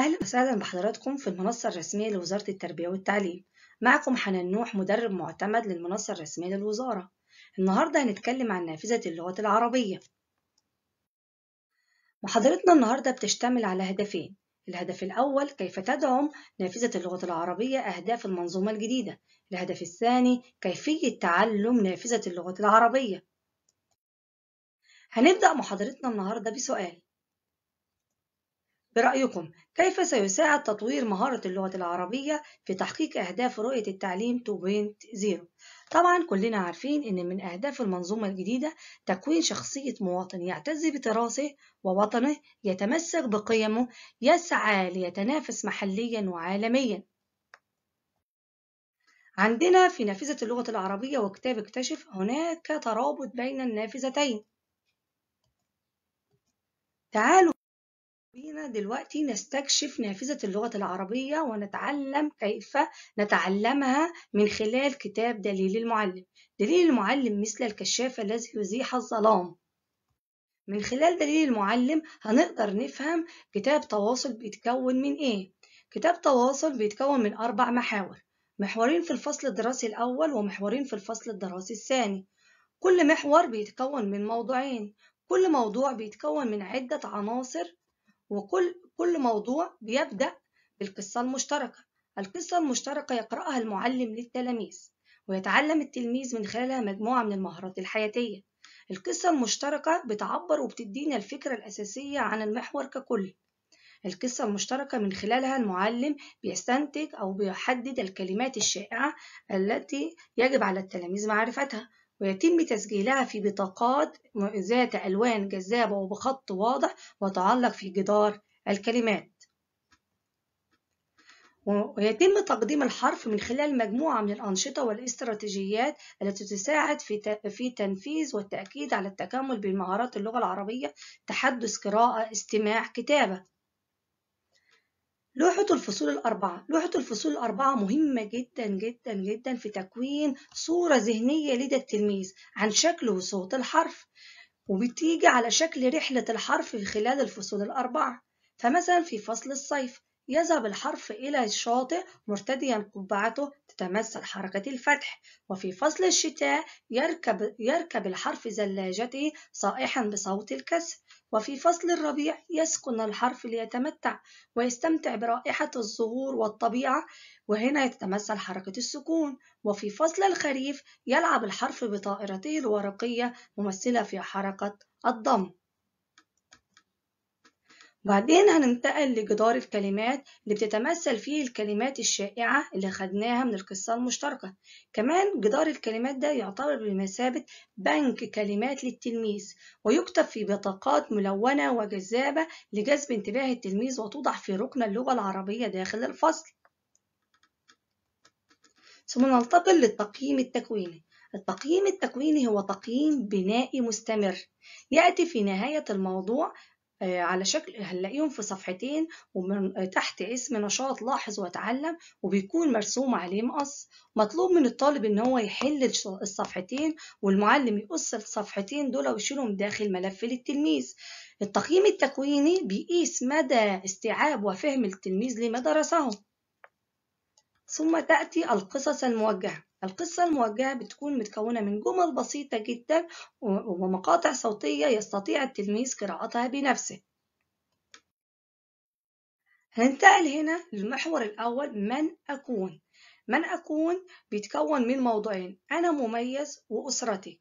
أهلا وسهلا بحضراتكم في المنصة الرسمية لوزارة التربية والتعليم معكم حنان نوح مدرب معتمد للمنصة الرسمية للوزارة النهاردة هنتكلم عن نافذة اللغات العربية محاضرتنا النهاردة بتشتمل على هدفين الهدف الأول كيف تدعم نافذة اللغة العربية أهداف المنظومة الجديدة الهدف الثاني كيفية تعلم نافذة اللغة العربية هنبدأ محاضرتنا النهاردة بسؤال برأيكم كيف سيساعد تطوير مهارة اللغة العربية في تحقيق أهداف رؤية التعليم 2.0؟ طبعا كلنا عارفين إن من أهداف المنظومة الجديدة تكوين شخصية مواطن يعتز بتراثه ووطنه يتمسك بقيمه يسعى ليتنافس محليا وعالميا عندنا في نافذة اللغة العربية وكتاب اكتشف هناك ترابط بين النافذتين تعالوا بينا دلوقتي نستكشف نافذة اللغة العربية ونتعلم كيف نتعلمها من خلال كتاب دليل المعلم دليل المعلم مثل الكشافة الذي يزيح الظلام من خلال دليل المعلم هنقدر نفهم كتاب تواصل بيتكون من إيه؟ كتاب تواصل بيتكون من أربع محاور محورين في الفصل الدراسي الأول ومحورين في الفصل الدراسي الثاني كل محور بيتكون من موضوعين كل موضوع بيتكون من عدة عناصر وكل كل موضوع بيبدأ بالقصة المشتركة القصة المشتركة يقرأها المعلم للتلاميذ ويتعلم التلميذ من خلالها مجموعة من المهارات الحياتية القصة المشتركة بتعبر وبتدينا الفكرة الأساسية عن المحور ككل القصة المشتركة من خلالها المعلم بيستنتج أو بيحدد الكلمات الشائعة التي يجب على التلاميذ معرفتها ويتم تسجيلها في بطاقات ذات ألوان جذابة وبخط واضح وتعلق في جدار الكلمات ويتم تقديم الحرف من خلال مجموعة من الأنشطة والاستراتيجيات التي تساعد في تنفيذ والتأكيد على التكامل بمهارات اللغة العربية تحدث قراءة استماع كتابة لوحة الفصول الأربعة لوحة الفصول الأربعة مهمة جدا جدا جدا في تكوين صورة ذهنية لدى التلميذ عن شكل وصوت الحرف وبتيجي على شكل رحلة الحرف خلال الفصول الأربعة فمثلا في فصل الصيف يذهب الحرف إلى الشاطئ مرتديا قبعته تمثل حركة الفتح وفي فصل الشتاء يركب, يركب الحرف زلاجته صائحا بصوت الكسر وفي فصل الربيع يسكن الحرف ليتمتع ويستمتع برائحة الزهور والطبيعة وهنا يتمثل حركة السكون وفي فصل الخريف يلعب الحرف بطائرته الورقية ممثلة في حركة الضم بعدين هننتقل لجدار الكلمات اللي بتتمثل فيه الكلمات الشائعة اللي خدناها من القصة المشتركة كمان جدار الكلمات ده يعتبر بمثابة بنك كلمات للتلميذ ويكتب في بطاقات ملونة وجذابة لجذب انتباه التلميذ وتوضع في ركن اللغة العربية داخل الفصل ثم ننتقل للتقييم التكويني التقييم التكويني هو تقييم بنائي مستمر يأتي في نهاية الموضوع آه، على شكل هنلاقيهم في صفحتين ومن آه، تحت اسم نشاط لاحظ واتعلم وبيكون مرسوم عليه مقص مطلوب من الطالب ان هو يحل الصفحتين والمعلم يقص الصفحتين دول ويشيلهم داخل ملف للتلميذ التقييم التكويني بيقيس مدى استيعاب وفهم التلميذ لما درسه ثم تأتي القصص الموجهة القصة الموجهة بتكون متكونة من جمل بسيطة جدا ومقاطع صوتية يستطيع التلميذ قراءتها بنفسه هننتقل هنا للمحور الأول من أكون من أكون بيتكون من موضوعين أنا مميز وأسرتي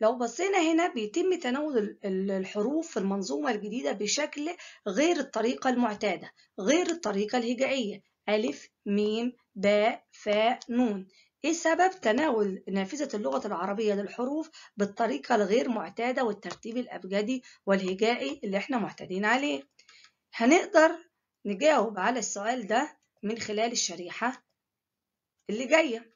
لو بصينا هنا بيتم تناول الحروف في المنظومة الجديدة بشكل غير الطريقة المعتادة غير الطريقة الهجائية ألف ميم باء فاء نون إيه سبب تناول نافذة اللغة العربية للحروف بالطريقة الغير معتادة والترتيب الأبجدي والهجائي اللي إحنا معتادين عليه؟ هنقدر نجاوب على السؤال ده من خلال الشريحة اللي جاية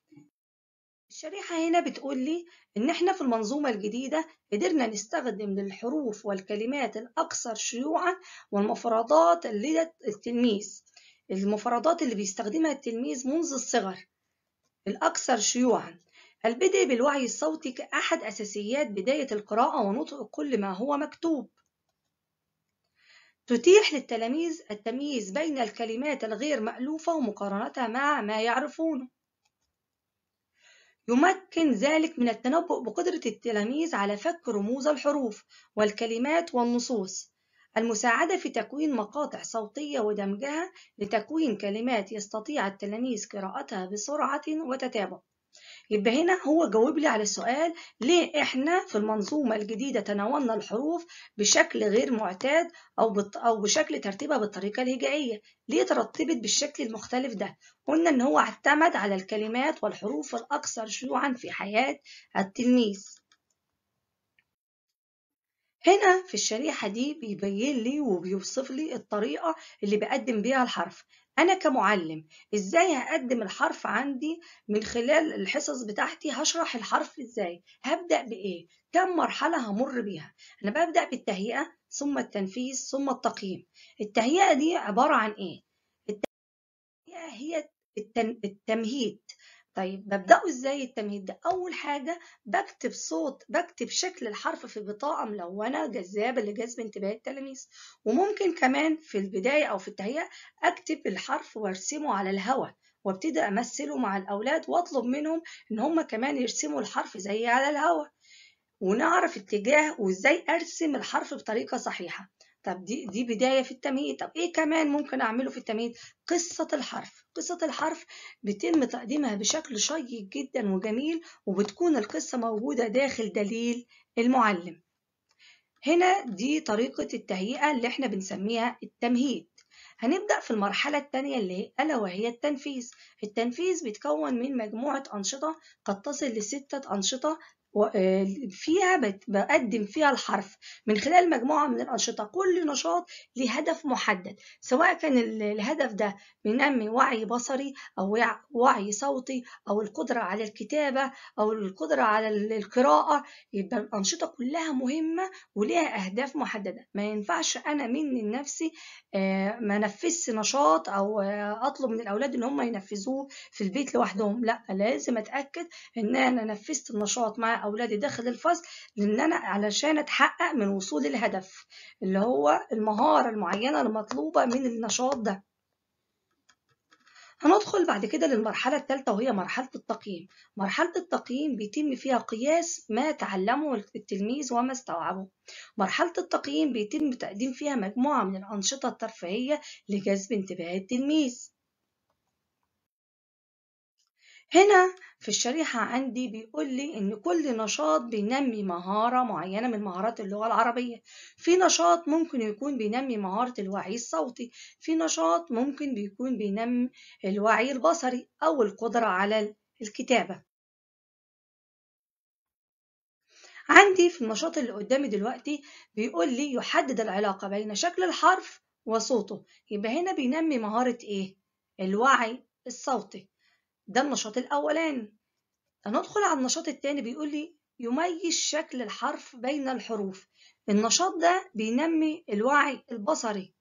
الشريحة هنا بتقول لي إن إحنا في المنظومة الجديدة قدرنا نستخدم للحروف والكلمات الأكثر شيوعًا والمفردات لدى التلميذ المفردات اللي بيستخدمها التلميذ منذ الصغر الأكثر شيوعًا البدء بالوعي الصوتي كأحد أساسيات بداية القراءة ونطق كل ما هو مكتوب تتيح للتلاميذ التمييز بين الكلمات الغير مألوفة ومقارنتها مع ما يعرفونه يمكن ذلك من التنبؤ بقدرة التلاميذ على فك رموز الحروف والكلمات والنصوص المساعدة في تكوين مقاطع صوتية ودمجها لتكوين كلمات يستطيع التلاميذ قراءتها بسرعة وتتابع يبقى هنا هو جاوب لي على السؤال ليه احنا في المنظومة الجديدة تناولنا الحروف بشكل غير معتاد أو, بط أو بشكل ترتيبها بالطريقة الهجائية ليه ترتبت بالشكل المختلف ده قلنا إن هو اعتمد على الكلمات والحروف الأكثر شيوعا في حياة التلميذ هنا في الشريحة دي بيبين لي وبيوصف لي الطريقة اللي بقدم بيها الحرف أنا كمعلم إزاي هقدم الحرف عندي من خلال الحصص بتاعتي هشرح الحرف إزاي هبدأ بإيه كم مرحلة همر بيها أنا ببدأ بالتهيئة ثم التنفيذ ثم التقييم التهيئة دي عبارة عن إيه التهيئة هي التمهيد طيب ببدأه ازاي التمهيد ده اول حاجة بكتب صوت بكتب شكل الحرف في بطاقة ملونة جذابة لجذب انتباه التلاميذ وممكن كمان في البداية او في التهيئة اكتب الحرف وارسمه على الهواء وابتدي امثله مع الاولاد واطلب منهم ان هم كمان يرسموا الحرف زي على الهواء ونعرف اتجاه وازاي ارسم الحرف بطريقة صحيحة طب دي دي بداية في التمهيد طب ايه كمان ممكن اعمله في التمهيد قصة الحرف قصة الحرف بيتم تقديمها بشكل شيق جدا وجميل وبتكون القصة موجودة داخل دليل المعلم هنا دي طريقة التهيئة اللي احنا بنسميها التمهيد هنبدأ في المرحلة الثانية اللي هي ألا وهي التنفيذ التنفيذ بيتكون من مجموعة أنشطة قد تصل لستة أنشطة فيها بقدم فيها الحرف من خلال مجموعة من الأنشطة كل نشاط لهدف هدف محدد سواء كان الهدف ده بينمي وعي بصري أو وعي صوتي أو القدرة على الكتابة أو القدرة على القراءة يبقى الأنشطة كلها مهمة وليها أهداف محددة ما ينفعش أنا مني لنفسي آه، ما نفذش نشاط أو أطلب من الأولاد إن هم ينفذوه في البيت لوحدهم لا لازم أتأكد إن أنا نفذت النشاط مع أولادي داخل الفصل لأن أنا علشان أتحقق من وصول الهدف اللي هو المهارة المعينة المطلوبة من النشاط ده هندخل بعد كده للمرحلة الثالثة وهي مرحلة التقييم مرحلة التقييم بيتم فيها قياس ما تعلمه التلميذ وما استوعبه مرحلة التقييم بيتم تقديم فيها مجموعة من الأنشطة الترفيهية لجذب انتباه التلميذ هنا في الشريحة عندي بيقول لي إن كل نشاط بينمي مهارة معينة من مهارات اللغة العربية، في نشاط ممكن يكون بينمي مهارة الوعي الصوتي، في نشاط ممكن بيكون بينمي الوعي البصري أو القدرة على الكتابة. عندي في النشاط اللي قدامي دلوقتي بيقول لي يحدد العلاقة بين شكل الحرف وصوته، يبقى هنا بينمي مهارة إيه؟ الوعي الصوتي. ده النشاط الأولاني هندخل على النشاط التاني بيقول لي يميز شكل الحرف بين الحروف النشاط ده بينمي الوعي البصري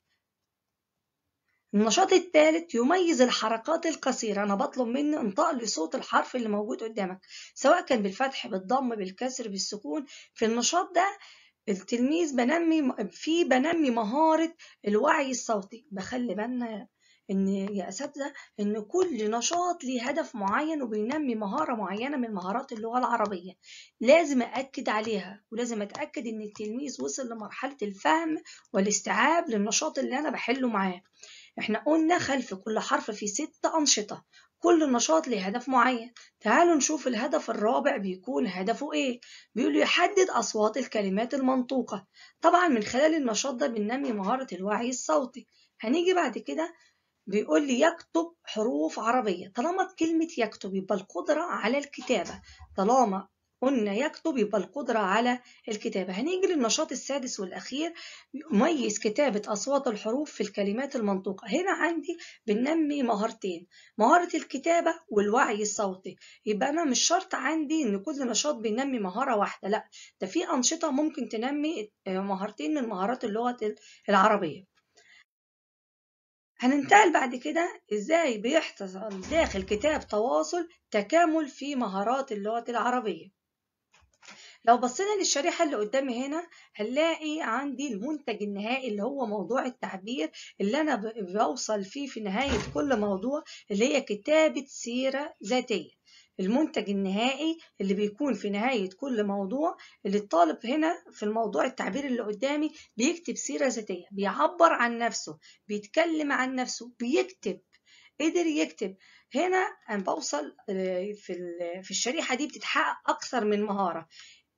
النشاط الثالث يميز الحركات القصيرة أنا بطلب مني لي لصوت الحرف اللي موجود قدامك سواء كان بالفتح بالضم بالكسر بالسكون في النشاط ده التلميذ بنمي في بنمي مهارة الوعي الصوتي بخلي بالنا ان يا اساتذه ان كل نشاط ليه هدف معين وبينمي مهاره معينه من مهارات اللغه العربيه لازم اكد عليها ولازم اتاكد ان التلميذ وصل لمرحله الفهم والاستيعاب للنشاط اللي انا بحله معاه احنا قلنا خلف كل حرف في ست انشطه كل نشاط ليه هدف معين تعالوا نشوف الهدف الرابع بيكون هدفه ايه بيقول يحدد اصوات الكلمات المنطوقه طبعا من خلال النشاط ده بننمي مهاره الوعي الصوتي هنيجي بعد كده بيقول لي يكتب حروف عربية طالما كلمة يكتب يبقى القدرة على الكتابة طالما قلنا يكتب يبقى القدرة على الكتابة هنيجي للنشاط السادس والأخير يميز كتابة أصوات الحروف في الكلمات المنطوقة هنا عندي بننمي مهارتين مهارة الكتابة والوعي الصوتي يبقى أنا مش شرط عندي إن كل نشاط بينمي مهارة واحدة لأ ده في أنشطة ممكن تنمي آه، مهارتين من مهارات اللغة العربية هننتقل بعد كده ازاي بيحصل داخل كتاب تواصل تكامل في مهارات اللغة العربية لو بصينا للشريحة اللي قدامي هنا هنلاقي عندي المنتج النهائي اللي هو موضوع التعبير اللي أنا بوصل فيه في نهاية كل موضوع اللي هي كتابة سيرة ذاتية المنتج النهائي اللي بيكون في نهاية كل موضوع اللي الطالب هنا في الموضوع التعبير اللي قدامي بيكتب سيرة ذاتية بيعبر عن نفسه بيتكلم عن نفسه بيكتب قدر يكتب هنا أنا بوصل آه، في الشريحة دي بتتحقق أكثر من مهارة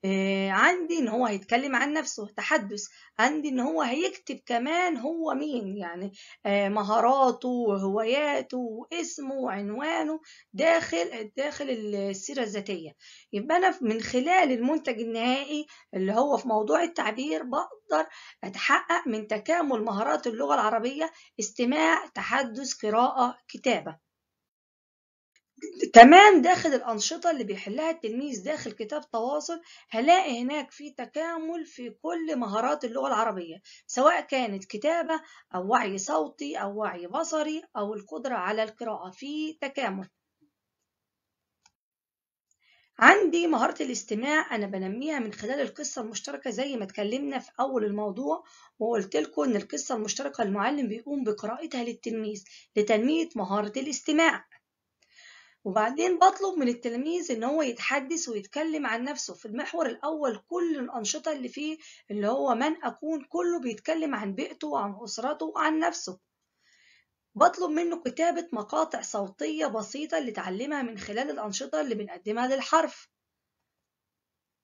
آه، عندي إن هو هيتكلم عن نفسه تحدث عندي إن هو هيكتب كمان هو مين يعني آه، مهاراته وهواياته واسمه وعنوانه داخل داخل السيرة الذاتية يبقى أنا من خلال المنتج النهائي اللي هو في موضوع التعبير بقدر أتحقق من تكامل مهارات اللغة العربية استماع تحدث قراءة كتابة تمام داخل الأنشطة اللي بيحلها التلميذ داخل كتاب تواصل هلاقي هناك في تكامل في كل مهارات اللغة العربية سواء كانت كتابة أو وعي صوتي أو وعي بصري أو القدرة على القراءة في تكامل عندي مهارة الاستماع أنا بنميها من خلال القصة المشتركة زي ما اتكلمنا في أول الموضوع وقلت لكم إن القصة المشتركة المعلم بيقوم بقراءتها للتلميذ لتنمية مهارة الاستماع وبعدين بطلب من التلميذ ان هو يتحدث ويتكلم عن نفسه في المحور الاول كل الانشطه اللي فيه اللي هو من اكون كله بيتكلم عن بيئته وعن اسرته وعن نفسه بطلب منه كتابه مقاطع صوتيه بسيطه اللي اتعلمها من خلال الانشطه اللي بنقدمها للحرف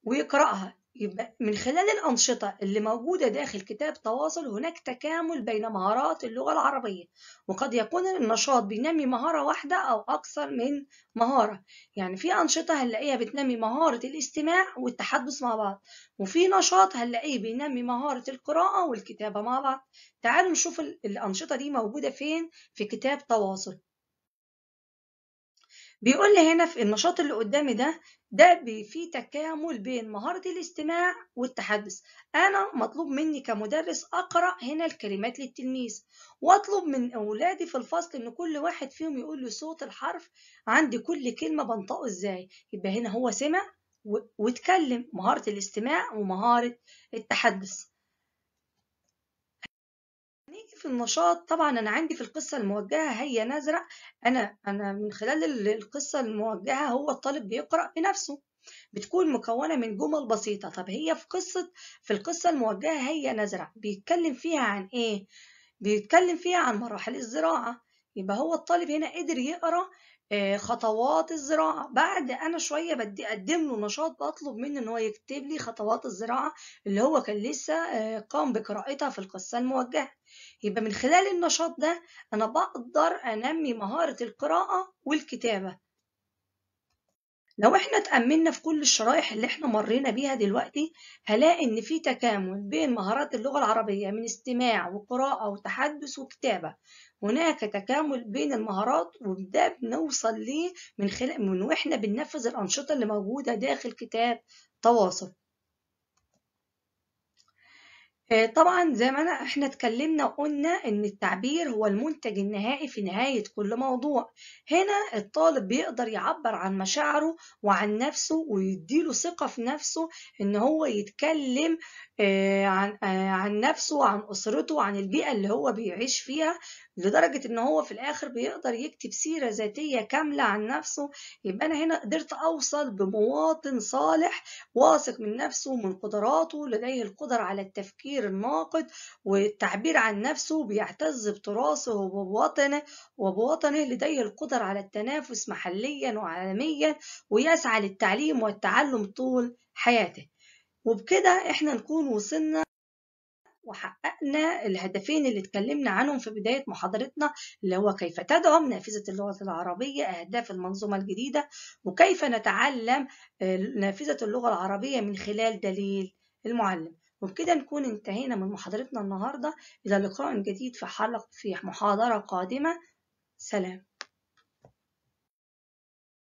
ويقراها يبقى من خلال الأنشطة اللي موجودة داخل كتاب تواصل هناك تكامل بين مهارات اللغة العربية وقد يكون النشاط بينمي مهارة واحدة أو أكثر من مهارة يعني في أنشطة هنلاقيها بتنمي مهارة الاستماع والتحدث مع بعض وفي نشاط هنلاقيه بينمي مهارة القراءة والكتابة مع بعض تعالوا نشوف الأنشطة دي موجودة فين في كتاب تواصل بيقول لي هنا في النشاط اللي قدامي ده ده فيه تكامل بين مهارة الاستماع والتحدث أنا مطلوب مني كمدرس أقرأ هنا الكلمات للتلميذ وأطلب من أولادي في الفصل إن كل واحد فيهم يقول لي صوت الحرف عندي كل كلمة بنطقه إزاي يبقى هنا هو سمع واتكلم مهارة الاستماع ومهارة التحدث في النشاط طبعا انا عندي في القصه الموجهه هيا نزرع انا انا من خلال القصه الموجهه هو الطالب بيقرا بنفسه بتكون مكونه من جمل بسيطه طب هي في قصه في القصه الموجهه هيا نزرع بيتكلم فيها عن ايه بيتكلم فيها عن مراحل الزراعه يبقى هو الطالب هنا قدر يقرا آه، خطوات الزراعة بعد أنا شوية بدي أقدم له نشاط بطلب منه إن هو يكتب لي خطوات الزراعة اللي هو كان لسه آه، قام بقراءتها في القصة الموجهة يبقى من خلال النشاط ده أنا بقدر أنمي مهارة القراءة والكتابة لو احنا تأملنا في كل الشرائح اللي احنا مرينا بيها دلوقتي هلاقي ان في تكامل بين مهارات اللغة العربية من استماع وقراءة وتحدث وكتابة هناك تكامل بين المهارات وده بنوصل ليه من خلال من واحنا بننفذ الأنشطة اللي موجودة داخل كتاب تواصل آه، طبعًا زي ما أنا إحنا اتكلمنا وقلنا إن التعبير هو المنتج النهائي في نهاية كل موضوع، هنا الطالب بيقدر يعبّر عن مشاعره وعن نفسه ويديله ثقة في نفسه إن هو يتكلم آه، عن آه، عن نفسه وعن أسرته وعن البيئة اللي هو بيعيش فيها، لدرجة إن هو في الآخر بيقدر يكتب سيرة ذاتية كاملة عن نفسه، يبقى أنا هنا قدرت أوصل بمواطن صالح واثق من نفسه ومن قدراته لديه القدرة على التفكير الضمير الناقد والتعبير عن نفسه بيعتز بتراثه وبوطنه وبوطنه لديه القدر على التنافس محليا وعالميا ويسعى للتعليم والتعلم طول حياته وبكده احنا نكون وصلنا وحققنا الهدفين اللي اتكلمنا عنهم في بداية محاضرتنا اللي هو كيف تدعم نافذة اللغة العربية أهداف المنظومة الجديدة وكيف نتعلم آه، نافذة اللغة العربية من خلال دليل المعلم وبكده نكون انتهينا من محاضرتنا النهاردة إلى لقاء جديد في حلقة في محاضرة قادمة سلام